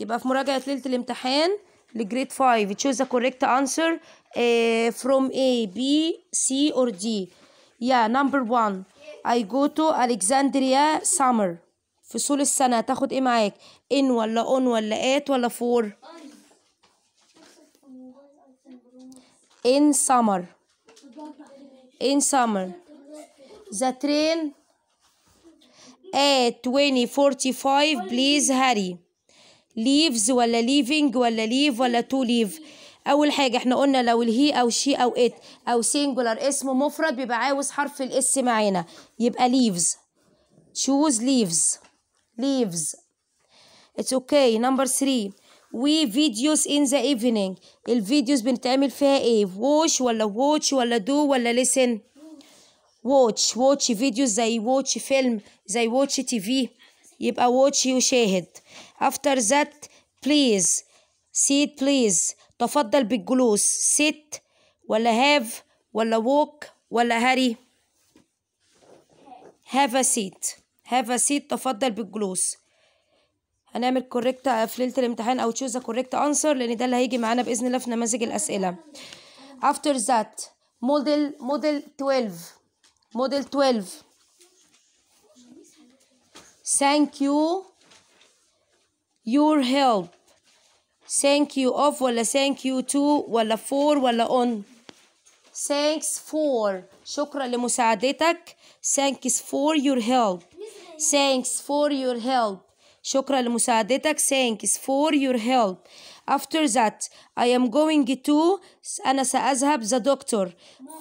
يبقى في مراجعة ليلة الامتحان لجريد 5 تشوز ذا كوريكت انسر فروم A B C or D يا نمبر 1 I go to Alexandria summer فصول السنة هتاخد ايه معاك ان ولا on ولا at ولا for in summer in summer the train at eh, 2045 please hurry ليفز ولا ليفينج ولا ليف ولا تو ليف اول حاجه احنا قلنا لو الهي او شي او ات او سينجولار اسم مفرد بيبقى عاوز حرف الاس معانا يبقى ليفز شوز leaves leaves اتس اوكي نمبر 3 وي فيديوز ان ذا ايفنينج الفيديوز بنتعمل فيها ايه watch ولا watch ولا do ولا listen watch watch فيديوز زي watch فيلم زي watch تي في يبقى watch يشاهد after that please sit please تفضل بالجلوس sit ولا have ولا walk ولا hurry have a seat have a seat تفضل بالجلوس هنعمل كوريكت في ليله الامتحان او تشوز كوريكت انسر لان ده اللي هيجي معانا باذن الله في نماذج الاسئله after that model model 12 model 12 thank you your help thank you of ولا thank you to ولا for ولا on thanks for شكرا لمساعدتك thanks for your help thanks for your help شكرا لمساعدتك thanks for your help after that I am going to أنا سأذهب the doctor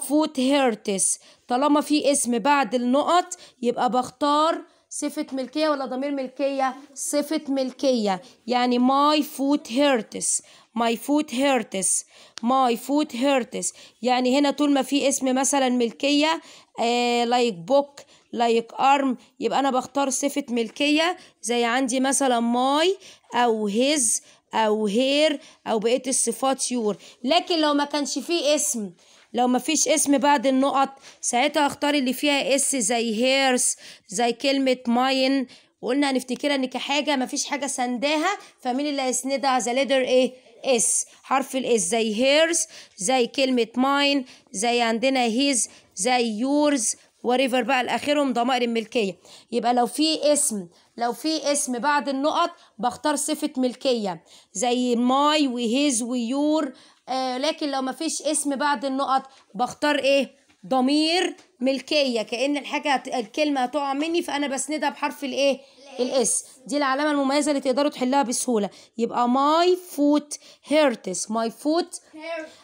foot hurts طالما في اسم بعد النقط يبقى بختار صفة ملكية ولا ضمير ملكية صفة ملكية يعني my foot hurts my foot hurts my foot hurts يعني هنا طول ما في اسم مثلا ملكية آه like book like arm يبقى أنا بختار صفة ملكية زي عندي مثلا my أو his أو هير أو بقية الصفات يور لكن لو ما كانش فيه اسم لو مفيش اسم بعد النقط ساعتها اختار اللي فيها اس زي هيرس زي كلمة ماين وقلنا هنفتكرها ان كحاجة مفيش حاجة سنداها فمين اللي هيسندها زي ليدر ايه اس حرف الاس زي هيرس زي كلمة ماين زي عندنا هيز زي يورز وريفر بقى لاخرهم ضمائر الملكيه يبقى لو في اسم لو في اسم بعد النقط بختار صفه ملكيه زي ماي وهيز ويور آه، لكن لو ما فيش اسم بعد النقط بختار ايه ضمير ملكيه كان الحاجه الكلمه هتقع مني فانا بسندها بحرف الايه الاس دي العلامه المميزه اللي تقدروا تحلها بسهوله يبقى ماي فوت هيرتس ماي فوت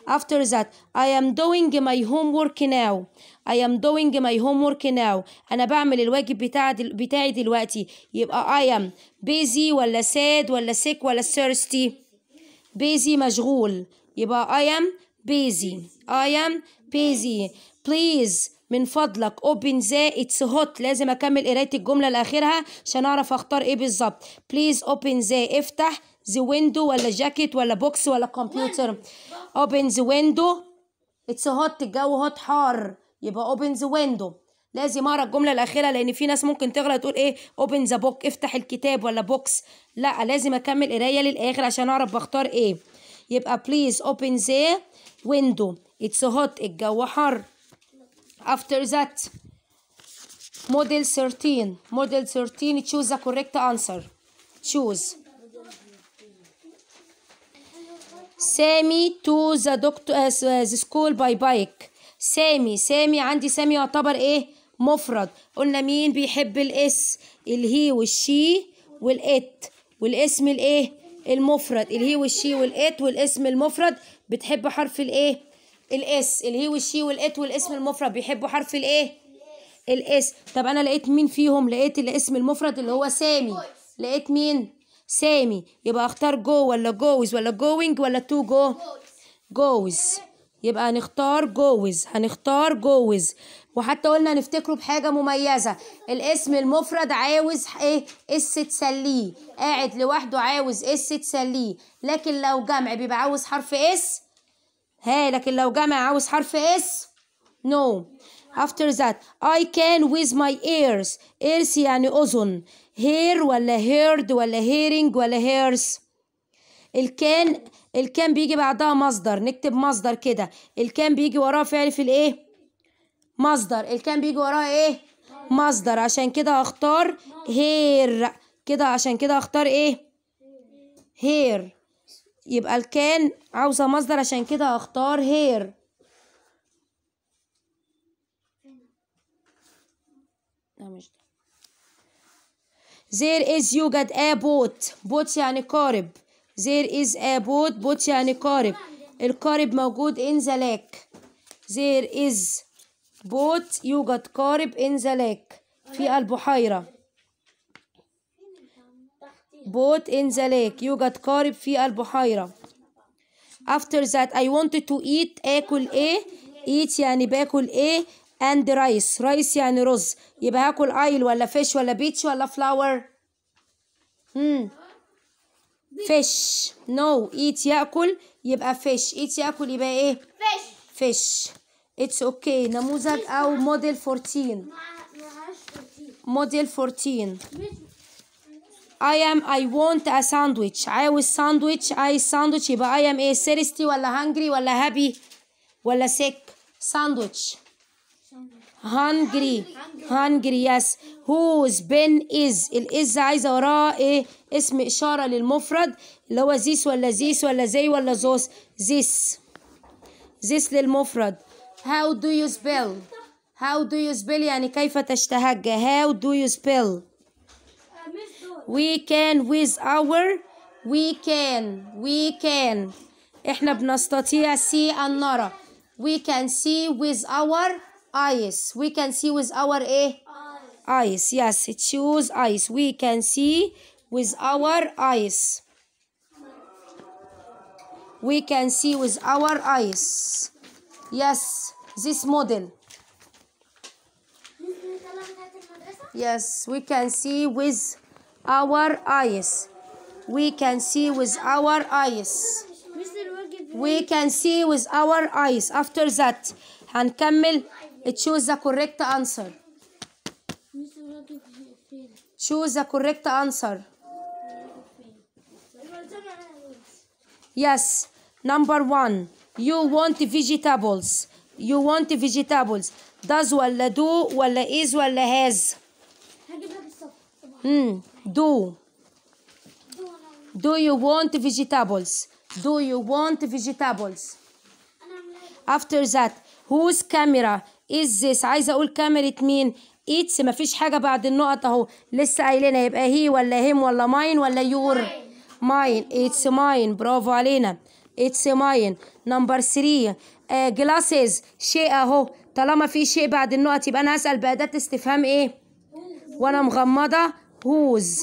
افتر ذات اي ام دوينج ماي هوم ورك ناو I am doing my homework now أنا بعمل الواجب بتاع دل... بتاعي دلوقتي يبقى I am busy ولا sad ولا sick ولا thirsty busy مشغول يبقى I am busy I am busy please من فضلك open the it's hot لازم أكمل قراية الجملة لآخرها عشان أعرف أختار إيه بالظبط please open the افتح the window ولا جاكيت ولا بوكس ولا كمبيوتر open the window it's hot الجو hot حار يبقى open the window لازم اقرا الجمله الاخيره لان في ناس ممكن تغلط تقول ايه open the book افتح الكتاب ولا بوكس لا لازم اكمل قرايه للاخر عشان اعرف بختار ايه يبقى بليز open the window اتس هوت الجو حر after that model 13 model 13 choose the correct answer choose سامي to the doctor uh, the school by bike سامي سامي عندي سامي يعتبر ايه مفرد قلنا مين بيحب الاس الهي والشي والات والاسم الايه المفرد الهي والشي والات والاسم المفرد بتحب حرف الايه الاس الهي والشي والات والاسم المفرد بيحبوا حرف الايه الاس طب انا لقيت مين فيهم لقيت الاسم المفرد اللي هو سامي لقيت مين سامي يبقى اختار جو ولا جوز ولا جوينج ولا تو جو جوز يبقى هنختار جوز هنختار جوز وحتى قلنا نفتكره بحاجه مميزه الاسم المفرد عاوز ايه اس تسليه قاعد لوحده عاوز اس تسليه لكن لو جمع بيبقى عاوز حرف اس ها لكن لو جمع عاوز حرف اس نو no. after that I can with my ears ears يعني أذن hair ولا heard ولا hearing ولا hairs الكان الكام بيجي بعدها مصدر نكتب مصدر كده الكام بيجي وراه فعل في الايه مصدر الكام بيجي وراه ايه مصدر عشان كده هختار هير كده عشان كده هختار ايه هير يبقى الكان عاوزه مصدر عشان كده هختار هير لا مش ده there is يوجد a boat boat يعني قارب There is a boat boat يعني قارب القارب موجود in the lake There is boat يوجد قارب in the lake في البحيرة boat in the lake يوجد قارب في البحيرة after that I wanted to eat اكل ايه eat يعني باكل ايه and rice rice يعني رز يبقى هاكل ايل ولا fish ولا beach ولا flower امم فيش نو ايت ياكل يبقى فيش ايت ياكل يبقى ايه فيش فيش اتس اوكي نموذج او موديل 14 موديل 14 I am I want a sandwich عاوز ساندويتش اي ساندويتش يبقى I am ايه سيرستي ولا هانجري ولا هابي ولا سيك ساندويتش hungry hungry yes whose been is الاز عايزه وراه ايه اسم اشاره للمفرد اللي هو ذيس ولا ذيس ولا زي ولا زوس ذيس ذيس للمفرد how do you spell how do you spell يعني كيف تشتهج how do you spell we can with our we can we can احنا بنستطيع see ان نرى we can see with our eyes. We can see with our eh? eyes. eyes. Yes, it shows eyes. We can see with our eyes. We can see with our eyes. Yes, this model. Yes, we can see with our eyes. We can see with our eyes. We can see with our eyes. After that, هنكمل it shows the correct answer. Choose the correct answer. Yes. Number one. You want vegetables. You want vegetables. Does ولا do ولا is ولا has. Mm. Do. Do you want vegetables? Do you want vegetables? After that, whose camera? ذس عايزه اقول كاميرا مين ايتس مفيش حاجه بعد النقط اهو لسه قايلينها يبقى هي ولا هيم ولا ماين ولا يور ماين إيتس ماين برافو علينا إيتس ماين نمبر 3 جلاسز شيء اهو طالما في شيء بعد النقط يبقى انا هسال باداه استفهام ايه وانا مغمضه هوز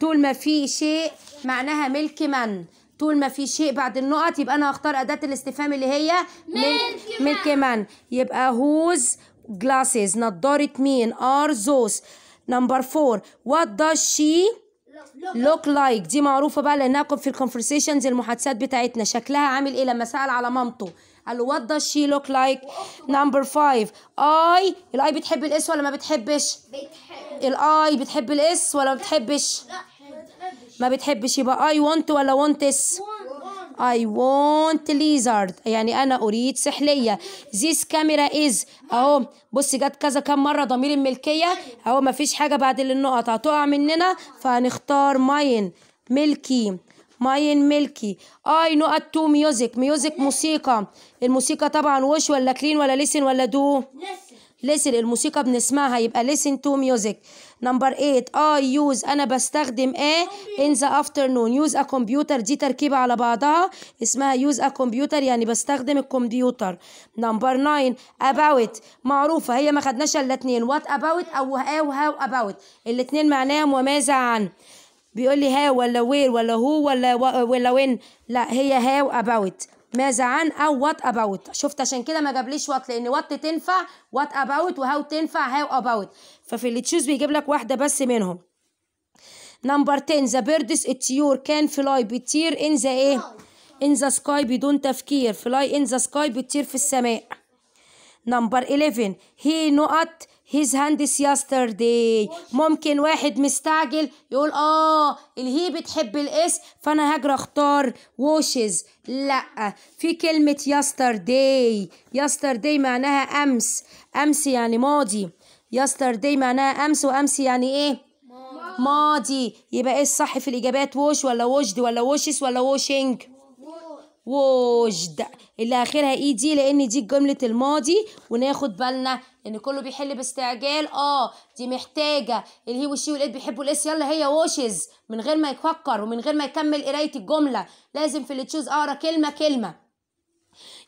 طول ما في شيء معناها ملك من طول ما في شيء بعد النقط يبقى انا هختار اداه الاستفهام اللي هي من من كمان يبقى هوز جلاسز نضاره مين ار زوس نمبر 4 وات داز شي لوك لايك دي معروفه بقى لانها في الكونفرسيشنز المحادثات بتاعتنا شكلها عامل ايه لما سال على مامته قال له وات داز شي لوك لايك نمبر 5 اي الاي بتحب الاس ولا ما بتحبش بتحب الاي بتحب الاس ولا ما بتحبش لا ما بتحبش يبقى اي وونت ولا وونتس اي وونت ليزارد يعني أنا أريد سحلية ذيس كاميرا از أهو بص جت كذا كم مرة ضمير الملكية أهو مفيش حاجة بعد النقط هتقع مننا فهنختار ماين ملكي ماين ملكي اي نقط تو ميوزك ميوزك موسيقى الموسيقى طبعا وش ولا كلين ولا ليسن ولا دو ليسن الموسيقى بنسمعها يبقى ليسن تو ميوزك نمبر 8 اي يوز انا بستخدم ايه ان ذا افترنون يوز ا كمبيوتر دي تركيبه على بعضها اسمها يوز ا كمبيوتر يعني بستخدم الكمبيوتر نمبر 9 about معروفه هي ما خدناش الا اثنين وات اباوت او هاو هاو اباوت الاتنين معناهم وماذا عن بيقول لي هاو ولا وير ولا هو ولا ولا وين لا هي هاو اباوت ماذا عن او وات اباوت شفت عشان كده ما جابليش وات لان وات تنفع وات اباوت وهاو تنفع هاو اباوت ففي اللي تشوز بيجيب لك واحده بس منهم نمبر 10 ذا بيردز الطيور كان فلاي بتطير ان ذا ايه ان ذا سكاي بدون تفكير فلاي ان ذا سكاي بتطير في السماء نمبر 11 هي نقط هيز هاندس يسترداي ممكن واحد مستعجل يقول اه الهي بتحب الاس فانا هاجر اختار ووشز لا في كلمة يسترداي يسترداي معناها امس امس يعني ماضي يسترداي معناها امس وامس يعني ايه ماضي يبقى ايه الصح في الاجابات ووش ولا ووشد ولا ووشس ولا ووشينج وجد الى اخرها اي دي لان دي جمله الماضي وناخد بالنا ان كله بيحل باستعجال اه دي محتاجه هي وشي والاد بيحبوا الاس يلا هي واشز من غير ما يفكر ومن غير ما يكمل قرايه الجمله لازم في اللي تشوز اقرا كلمه كلمه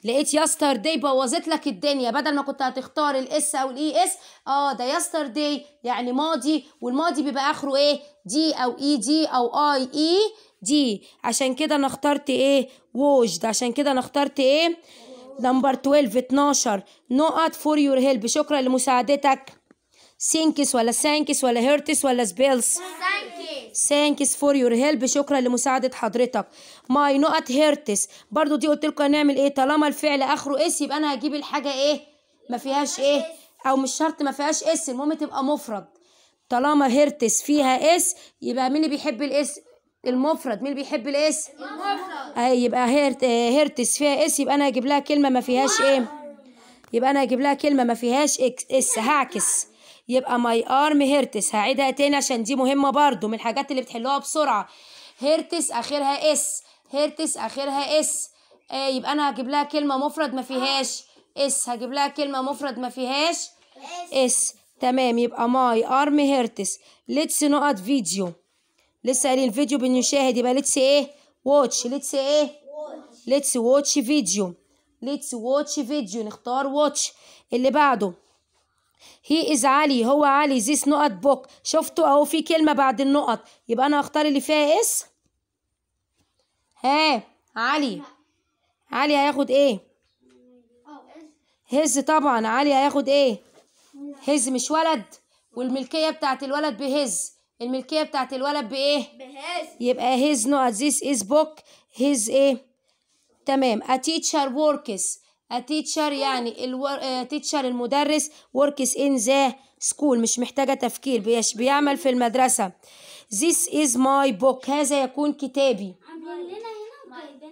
لقيت يسترداي بوظت لك الدنيا بدل ما كنت هتختار الاس او الاي اس e اه ده يسترداي يعني ماضي والماضي بيبقى اخره ايه دي او اي e، دي او اي اي دي عشان كده انا اخترت ايه ووجد عشان كده انا اخترت ايه نمبر 12 12 نقط فور يور هيلب شكرا لمساعدتك سينكس ولا سانكس ولا هيرتس ولا سبيلز سانكس فور يور هيلب شكرا لمساعدة حضرتك ماي نقط هيرتس برضو دي قلت لكم هنعمل ايه طالما الفعل اخره اس يبقى انا هجيب الحاجة ايه ما فيهاش ايه او مش شرط ما فيهاش اس المهم تبقى مفرد طالما هيرتس فيها اس يبقى مين اللي بيحب الاس المفرد مين اللي بيحب الاس المفرد اي يبقى هيرت هيرتس فيها اس يبقى انا هجيب لها كلمة ما فيهاش ايه يبقى انا هجيب لها كلمة ما فيهاش اكس اس هعكس يبقى ماي ارم هيرتس هعيدها تاني عشان دي مهمه برضو من الحاجات اللي بتحلوها بسرعه هيرتس اخرها اس هيرتس اخرها اس آه يبقى انا هجيب لها كلمه مفرد ما فيهاش اس هجيب لها كلمه مفرد ما فيهاش اس تمام يبقى ماي ارم هيرتس ليتس نقط فيديو لسه قايلين الفيديو بنشاهد يبقى ليتس ايه واتش ليتس ايه ليتس واتش فيديو ليتس واتش فيديو نختار واتش اللي بعده هي از علي هو علي زيس نقط بوك شفتوا اهو في كلمه بعد النقط يبقى انا هختار اللي فيها اس ها علي علي هياخد ايه هز طبعا علي هياخد ايه هز مش ولد والملكيه بتاعت الولد بهز الملكيه بتاعت الولد بايه بهز يبقى هز نقط زيس از بوك هز ايه تمام a وركس التيتشر يعني الور... تيتشر المدرس works in the school مش محتاجة تفكير بيش بيعمل في المدرسة this is my book هذا يكون كتابي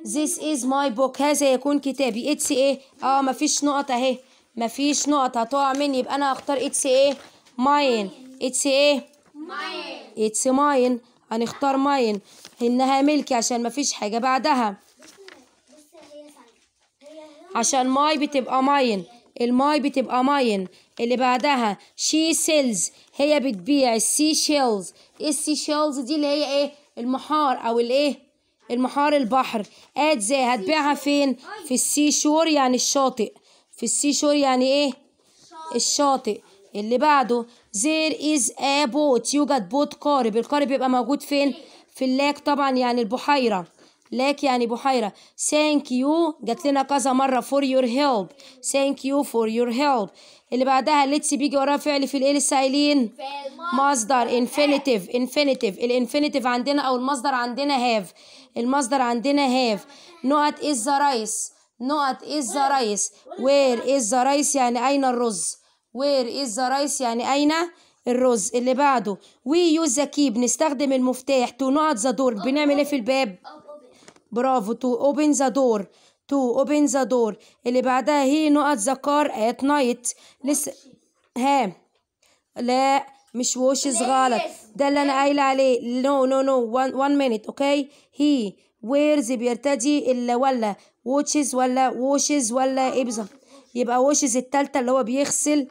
this is my book هذا يكون كتابي اتس ايه اه مفيش نقط اهي مفيش نقط هتقع مني يبقى انا هختار اتس ايه ماين اتس ايه ماين اتس ماين هنختار ماين انها ملكي عشان مفيش حاجة بعدها عشان ماي بتبقى ماين الماي بتبقى ماين اللي بعدها شي سيلز هي بتبيع السي شيلز إيه السي شيلز دي اللي هي ايه المحار او الايه المحار البحر اد زي هتبيعها فين في السي شور يعني الشاطئ في السي شور يعني ايه الشاطئ اللي بعده there is a boat يوجد بوت قارب القارب يبقى موجود فين في اللاك طبعا يعني البحيره لك يعني بحيرة thank you جات لنا كذا مرة for your help thank you for your help اللي بعدها let's بيجي وراها فعل في الايه لسه قايلين مصدر infinitive infinitive الانفينيتيف عندنا او المصدر عندنا have المصدر عندنا have نقط is the rice نقط is the rice where is the rice يعني اين الرز where is the rice يعني اين الرز اللي بعده وي يوز ذا كيب نستخدم المفتاح تو نقط ذا دور بنعمل ايه في الباب برافو تو اوبن ذا دور تو اوبن ذا دور اللي بعدها هي نقط ذا كار ات نايت لسه ها لا مش ووشز غلط ده اللي انا قايله عليه نو نو نو 1 مينيت اوكي هي ويرز بيرتدي الا ولا ووتشز ولا ووشز ولا ايه بالظبط يبقى ووشز التالتة اللي هو بيغسل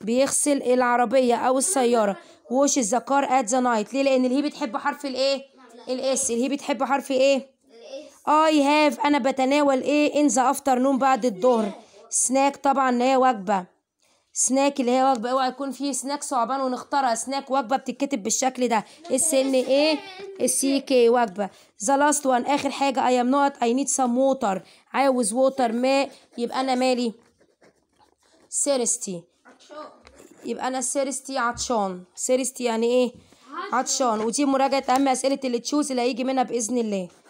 بيغسل العربية أو السيارة ووشز ذا كار ات ذا نايت ليه لأن الهي بتحب حرف الايه الاس اللي هي بتحب حرف ايه اي هاف انا بتناول ايه ان ذا افتر نون بعد الظهر سناك طبعا اللي هي وجبه سناك اللي هي وجبه اوعى يكون فيه سناك صعبان ونختارها سناك وجبه بتتكتب بالشكل ده اس ان ايه السي كي وجبه ذا لاست وان اخر حاجه اي ام نوت اي نيد سام ووتر عاوز ووتر ماء يبقى انا مالي سيرستي يبقى انا سيرستي عطشان سيرستي يعني ايه عطشان ودي مراجعه اهم اسئله اللي تشوز اللي هيجي منها باذن الله